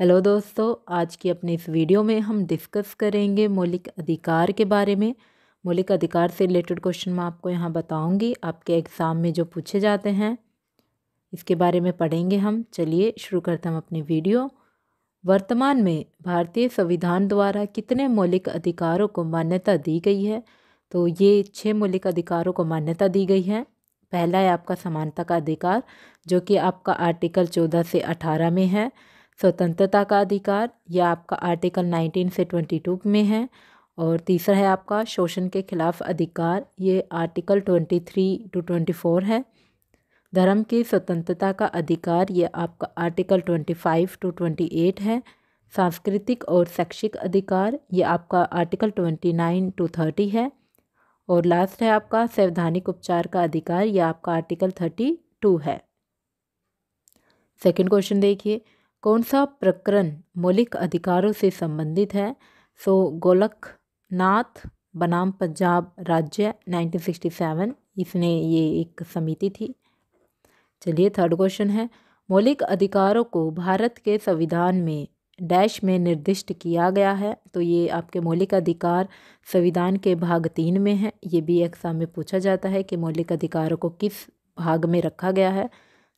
hello दोस्तों आज की अपने इस वीडियो में हम डिस्कस करेंगे मौलिक अधिकार के बारे में मौलिक अधिकार से रिलेटेड क्वेश्चन मैं आपको यहाँ बताऊँगी आपके एग्ज़ाम में जो पूछे जाते हैं इसके बारे में पढ़ेंगे हम चलिए शुरू करते हम अपनी वीडियो वर्तमान में भारतीय संविधान द्वारा कितने मौलिक अधिकारों को मान्यता दी गई है तो ये छः मौलिक अधिकारों को मान्यता दी गई है पहला है आपका समानता का अधिकार जो कि आपका आर्टिकल चौदह से अठारह में है स्वतंत्रता का अधिकार यह आपका आर्टिकल 19 से 22 में है और तीसरा है आपका शोषण के खिलाफ अधिकार ये आर्टिकल 23 टू 24 है धर्म की स्वतंत्रता का अधिकार ये आपका आर्टिकल 25 टू 28 है सांस्कृतिक और शैक्षिक अधिकार ये आपका आर्टिकल 29 टू 30 है और लास्ट है आपका संवैधानिक उपचार का अधिकार यह आपका आर्टिकल थर्टी टू है सेकंड क्वेश्चन देखिए कौन सा प्रकरण मौलिक अधिकारों से संबंधित है सो गोलकनाथ बनाम पंजाब राज्य 1967 इसने ये एक समिति थी चलिए थर्ड क्वेश्चन है मौलिक अधिकारों को भारत के संविधान में डैश में निर्दिष्ट किया गया है तो ये आपके मौलिक अधिकार संविधान के भाग तीन में है ये भी एग्जाम में पूछा जाता है कि मौलिक अधिकारों को किस भाग में रखा गया है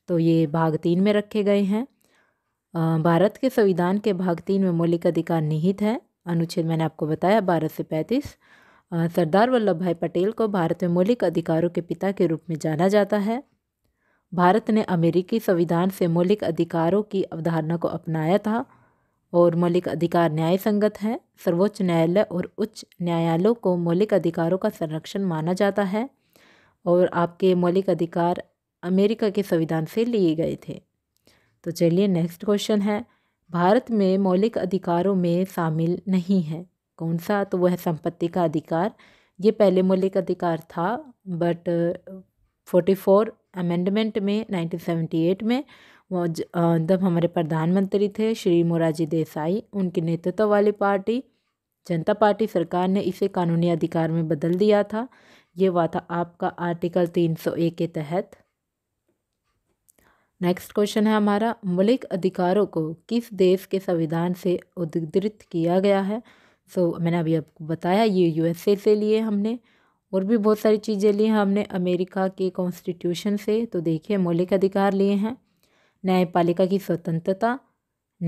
तो ये भाग तीन में रखे गए हैं भारत के संविधान के भाग तीन में मौलिक अधिकार निहित है अनुच्छेद मैंने आपको बताया बारह से पैंतीस सरदार वल्लभ भाई पटेल को भारत में मौलिक अधिकारों के पिता के रूप में जाना जाता है भारत ने अमेरिकी संविधान से मौलिक अधिकारों की अवधारणा को अपनाया था और मौलिक अधिकार न्याय संगत है सर्वोच्च न्यायालय और उच्च न्यायालयों को मौलिक अधिकारों का संरक्षण माना जाता है और आपके मौलिक अधिकार अमेरिका के संविधान से लिए गए थे तो चलिए नेक्स्ट क्वेश्चन है भारत में मौलिक अधिकारों में शामिल नहीं है कौन सा तो वह संपत्ति का अधिकार ये पहले मौलिक अधिकार था बट फोर्टी फोर अमेंडमेंट में नाइनटीन सेवेंटी एट में जब हमारे प्रधानमंत्री थे श्री मोराजी देसाई उनके नेतृत्व वाली पार्टी जनता पार्टी सरकार ने इसे कानूनी अधिकार में बदल दिया था ये हुआ था आपका आर्टिकल तीन सौ ए के तहत नेक्स्ट क्वेश्चन है हमारा मौलिक अधिकारों को किस देश के संविधान से उद्धृत किया गया है सो so, मैंने अभी आपको बताया ये यूएसए से लिए हमने और भी बहुत सारी चीज़ें ली हैं हमने अमेरिका के कॉन्स्टिट्यूशन से तो देखिए मौलिक अधिकार लिए हैं न्यायपालिका की स्वतंत्रता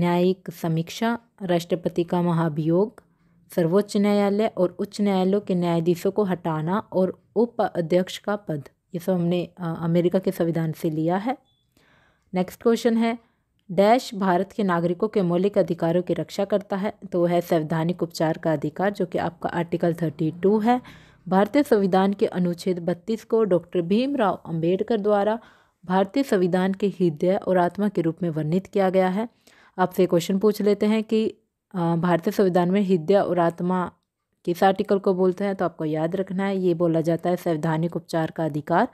न्यायिक समीक्षा राष्ट्रपति का महाभियोग सर्वोच्च न्यायालय और उच्च न्यायालयों के न्यायाधीशों को हटाना और उप अध्यक्ष का पद ये सब हमने अमेरिका के संविधान से लिया है नेक्स्ट क्वेश्चन है डैश भारत के नागरिकों के मौलिक अधिकारों की रक्षा करता है तो है संवैधानिक उपचार का अधिकार जो कि आपका आर्टिकल थर्टी टू है भारतीय संविधान के अनुच्छेद बत्तीस को डॉक्टर भीमराव अंबेडकर द्वारा भारतीय संविधान के हृदय और आत्मा के रूप में वर्णित किया गया है आपसे क्वेश्चन पूछ लेते हैं कि भारतीय संविधान में हृदय और आत्मा किस आर्टिकल को बोलते हैं तो आपको याद रखना है ये बोला जाता है संवैधानिक उपचार का अधिकार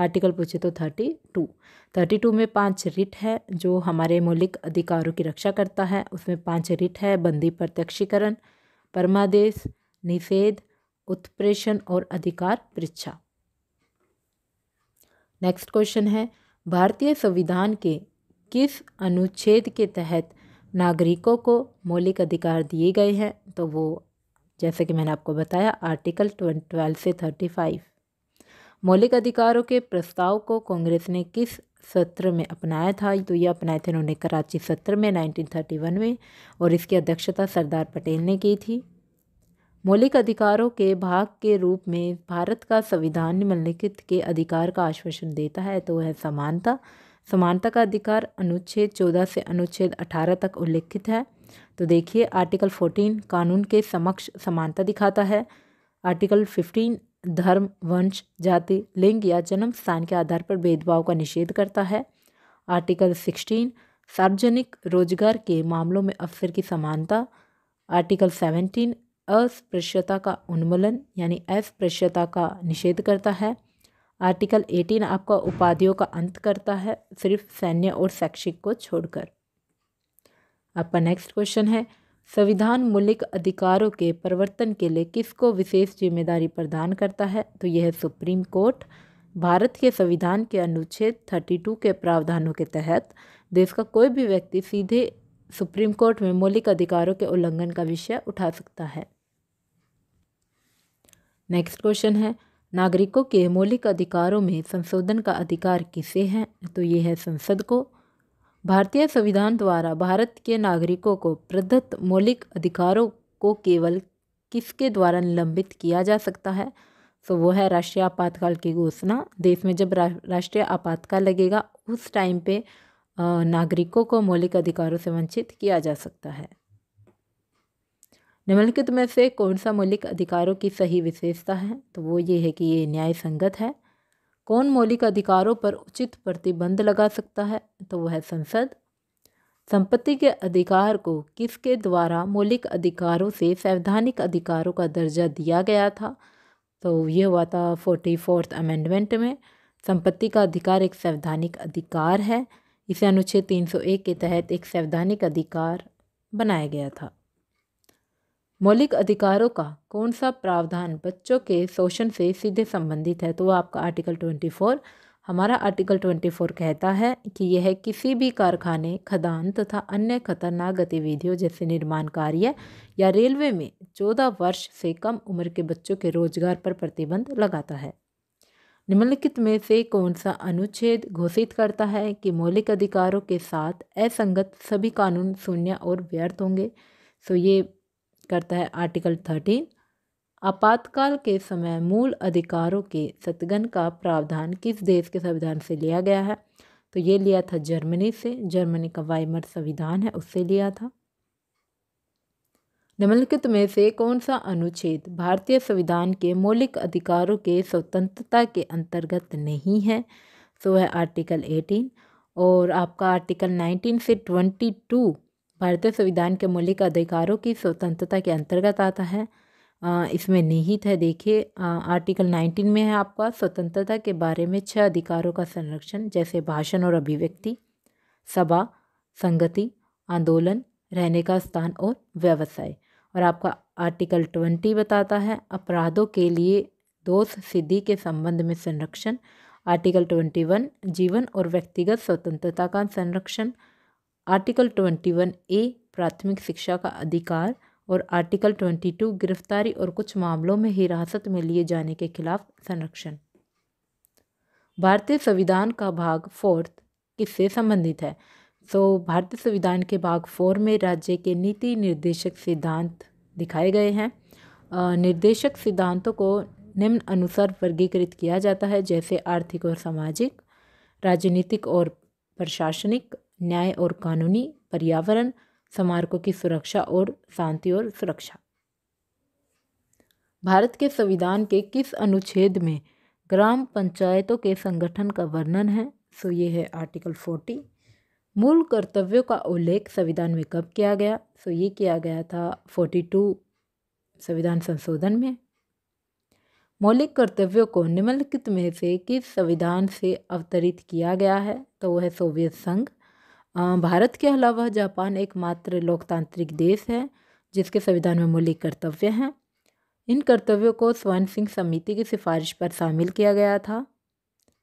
आर्टिकल पूछे तो थर्टी टू थर्टी टू में पांच रिट है जो हमारे मौलिक अधिकारों की रक्षा करता है उसमें पांच रिट है बंदी प्रत्यक्षीकरण परमादेश निषेध उत्प्रेषण और अधिकार परीक्षा नेक्स्ट क्वेश्चन है भारतीय संविधान के किस अनुच्छेद के तहत नागरिकों को मौलिक अधिकार दिए गए हैं तो वो जैसे कि मैंने आपको बताया आर्टिकल ट्वेल्व से थर्टी फाइव मौलिक अधिकारों के प्रस्ताव को कांग्रेस ने किस सत्र में अपनाया था तो यह अपनाए थे उन्होंने कराची सत्र में 1931 में और इसकी अध्यक्षता सरदार पटेल ने की थी मौलिक अधिकारों के भाग के रूप में भारत का संविधान निम्नलिखित के अधिकार का आश्वासन देता है तो वह समानता समानता का अधिकार अनुच्छेद चौदह से अनुच्छेद अठारह तक उल्लिखित है तो देखिए आर्टिकल फोर्टीन कानून के समक्ष समानता दिखाता है आर्टिकल फिफ्टीन धर्म वंश जाति लिंग या जन्म स्थान के आधार पर भेदभाव का निषेध करता है आर्टिकल सिक्सटीन सार्वजनिक रोजगार के मामलों में अवसर की समानता आर्टिकल सेवनटीन अस्पृश्यता का उन्मूलन यानी अस्पृश्यता का निषेध करता है आर्टिकल 18 आपका उपाधियों का अंत करता है सिर्फ सैन्य और शैक्षिक को छोड़कर आपका नेक्स्ट क्वेश्चन है संविधान मौलिक अधिकारों के प्रवर्तन के लिए किसको विशेष जिम्मेदारी प्रदान करता है तो यह सुप्रीम कोर्ट भारत के संविधान के अनुच्छेद थर्टी टू के प्रावधानों के तहत देश का कोई भी व्यक्ति सीधे सुप्रीम कोर्ट में मौलिक अधिकारों के उल्लंघन का विषय उठा सकता है नेक्स्ट क्वेश्चन है नागरिकों के मौलिक अधिकारों में संशोधन का अधिकार किसे है तो ये है संसद को भारतीय संविधान द्वारा भारत के नागरिकों को प्रदत्त मौलिक अधिकारों को केवल किसके द्वारा निलंबित किया जा सकता है सो तो वो है राष्ट्रीय आपातकाल की घोषणा देश में जब रा, राष्ट्रीय आपातकाल लगेगा उस टाइम पे नागरिकों को मौलिक अधिकारों से वंचित किया जा सकता है निम्नलिखित में से कौन सा मौलिक अधिकारों की सही विशेषता है तो वो ये है कि ये न्याय संगत है कौन मौलिक अधिकारों पर उचित प्रतिबंध लगा सकता है तो वह संसद संपत्ति के अधिकार को किसके द्वारा मौलिक अधिकारों से संवैधानिक अधिकारों का दर्जा दिया गया था तो यह हुआ था फोर्टी फोर्थ अमेंडमेंट में संपत्ति का अधिकार एक संवैधानिक अधिकार है इसे अनुच्छेद 301 के तहत एक संवैधानिक अधिकार बनाया गया था मौलिक अधिकारों का कौन सा प्रावधान बच्चों के शोषण से सीधे संबंधित है तो वह आपका आर्टिकल ट्वेंटी फोर हमारा आर्टिकल ट्वेंटी फोर कहता है कि यह किसी भी कारखाने खदान तथा अन्य खतरनाक गतिविधियों जैसे निर्माण कार्य या रेलवे में चौदह वर्ष से कम उम्र के बच्चों के रोजगार पर प्रतिबंध लगाता है निम्नलिखित में से कौन सा अनुच्छेद घोषित करता है कि मौलिक अधिकारों के साथ असंगत सभी कानून शून्य और व्यर्थ होंगे सो तो ये करता है आर्टिकल थर्टीन आपातकाल के समय मूल अधिकारों के सतगन का प्रावधान किस देश के संविधान से लिया गया है तो ये लिया था जर्मनी से जर्मनी का वाइमर संविधान है उससे लिया था निम्नलिखित में से कौन सा अनुच्छेद भारतीय संविधान के मौलिक अधिकारों के स्वतंत्रता के अंतर्गत नहीं है सो है आर्टिकल एटीन और आपका आर्टिकल नाइनटीन से ट्वेंटी टू भारतीय संविधान के मौलिक अधिकारों की स्वतंत्रता के अंतर्गत आता है इसमें निहित है देखिए आर्टिकल 19 में है आपका स्वतंत्रता के बारे में छह अधिकारों का संरक्षण जैसे भाषण और अभिव्यक्ति सभा संगति आंदोलन रहने का स्थान और व्यवसाय और आपका आर्टिकल ट्वेंटी बताता है अपराधों के लिए दोष सिद्धि के संबंध में संरक्षण आर्टिकल ट्वेंटी वन जीवन और व्यक्तिगत स्वतंत्रता का संरक्षण आर्टिकल ट्वेंटी वन ए प्राथमिक शिक्षा का अधिकार और आर्टिकल ट्वेंटी टू गिरफ्तारी और कुछ मामलों में हिरासत में लिए जाने के खिलाफ संरक्षण भारतीय संविधान का भाग फोर्थ किससे संबंधित है सो तो भारतीय संविधान के भाग फोर में राज्य के नीति निर्देशक सिद्धांत दिखाए गए हैं निर्देशक सिद्धांतों को निम्न अनुसार वर्गीकृत किया जाता है जैसे आर्थिक और सामाजिक राजनीतिक और प्रशासनिक न्याय और कानूनी पर्यावरण स्मारकों की सुरक्षा और शांति और सुरक्षा भारत के संविधान के किस अनुच्छेद में ग्राम पंचायतों के संगठन का वर्णन है सो ये है आर्टिकल फोर्टी मूल कर्तव्यों का उल्लेख संविधान में कब किया गया सो ये किया गया था फोर्टी टू संविधान संशोधन में मौलिक कर्तव्यों को निम्नलिखित में से किस संविधान से अवतरित किया गया है तो वह सोवियत संघ भारत के अलावा जापान एकमात्र लोकतांत्रिक देश है जिसके संविधान में मौलिक कर्तव्य हैं इन कर्तव्यों को स्वर्ण सिंह समिति की सिफारिश पर शामिल किया गया था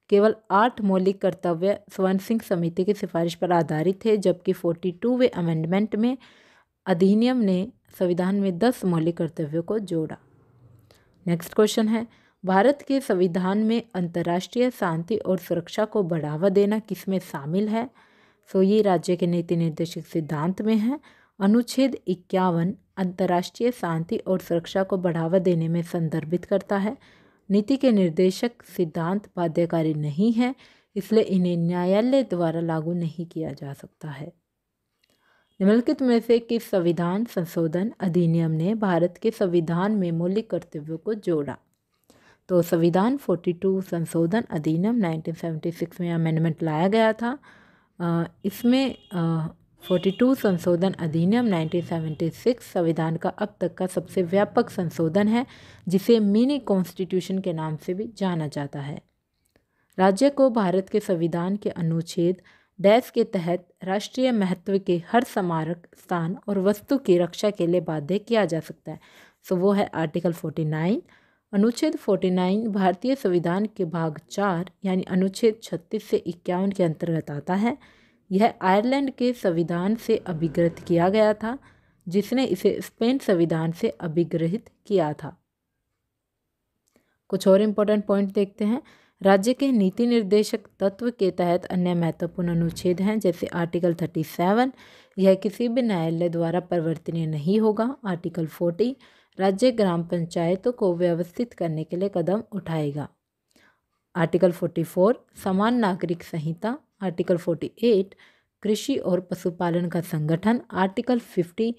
केवल आठ मौलिक कर्तव्य स्वर्ण सिंह समिति की सिफारिश पर आधारित थे जबकि फोर्टी टूवे अमेंडमेंट में अधिनियम ने संविधान में दस मौलिक कर्तव्यों को जोड़ा नेक्स्ट क्वेश्चन है भारत के संविधान में अंतर्राष्ट्रीय शांति और सुरक्षा को बढ़ावा देना किसमें शामिल है सो ये राज्य के नीति निर्देशक सिद्धांत में है अनुच्छेद इक्यावन अंतर्राष्ट्रीय शांति और सुरक्षा को बढ़ावा देने में संदर्भित करता है नीति के निर्देशक सिद्धांत बाध्यकारी नहीं है इसलिए इन्हें न्यायालय द्वारा लागू नहीं किया जा सकता है निम्नलिखित में से किस संविधान संशोधन अधिनियम ने भारत के संविधान में मौलिक कर्तव्यों को जोड़ा तो संविधान 42 संशोधन अधिनियम 1976 में अमेंडमेंट लाया गया था इसमें फोर्टी टू संशोधन अधिनियम 1976 संविधान का अब तक का सबसे व्यापक संशोधन है जिसे मिनी कॉन्स्टिट्यूशन के नाम से भी जाना जाता है राज्य को भारत के संविधान के अनुच्छेद डैश के तहत राष्ट्रीय महत्व के हर स्मारक स्थान और वस्तु की रक्षा के लिए बाध्य किया जा सकता है सो so, वो है आर्टिकल फोर्टी नाइन अनुच्छेद 49 भारतीय संविधान के भाग चार यानी अनुच्छेद 36 से इक्यावन के अंतर्गत आता है यह आयरलैंड के संविधान से अभिग्रहित किया गया था जिसने इसे स्पेन संविधान से अभिग्रहित किया था कुछ और इम्पोर्टेंट पॉइंट देखते हैं राज्य के नीति निर्देशक तत्व के तहत अन्य महत्वपूर्ण अनुच्छेद हैं जैसे आर्टिकल 37 यह किसी भी न्यायालय द्वारा परिवर्तनीय नहीं होगा आर्टिकल फोर्टी राज्य ग्राम पंचायतों को व्यवस्थित करने के लिए कदम उठाएगा आर्टिकल 44 समान नागरिक संहिता आर्टिकल 48 कृषि और पशुपालन का संगठन आर्टिकल 50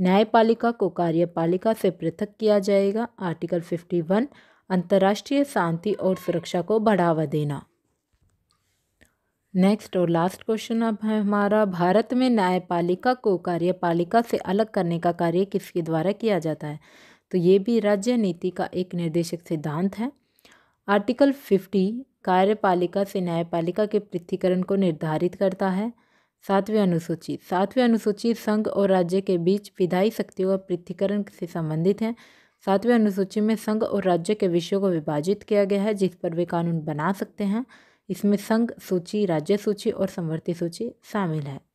न्यायपालिका को कार्यपालिका से पृथक किया जाएगा आर्टिकल 51 अंतर्राष्ट्रीय शांति और सुरक्षा को बढ़ावा देना नेक्स्ट और लास्ट क्वेश्चन अब है हमारा भारत में न्यायपालिका को कार्यपालिका से अलग करने का कार्य किसके द्वारा किया जाता है तो ये भी राज्य नीति का एक निर्देशक सिद्धांत है आर्टिकल फिफ्टी कार्यपालिका से न्यायपालिका के पृथ्वीकरण को निर्धारित करता है सातवें अनुसूची सातवें अनुसूची संघ और राज्य के बीच विधायी शक्तियों का पृथ्वीकरण से संबंधित है सातवें अनुसूची में संघ और राज्य के विषयों को विभाजित किया गया है जिस पर वे कानून बना सकते हैं इसमें संघ सूची राज्य सूची और समवर्ती सूची शामिल है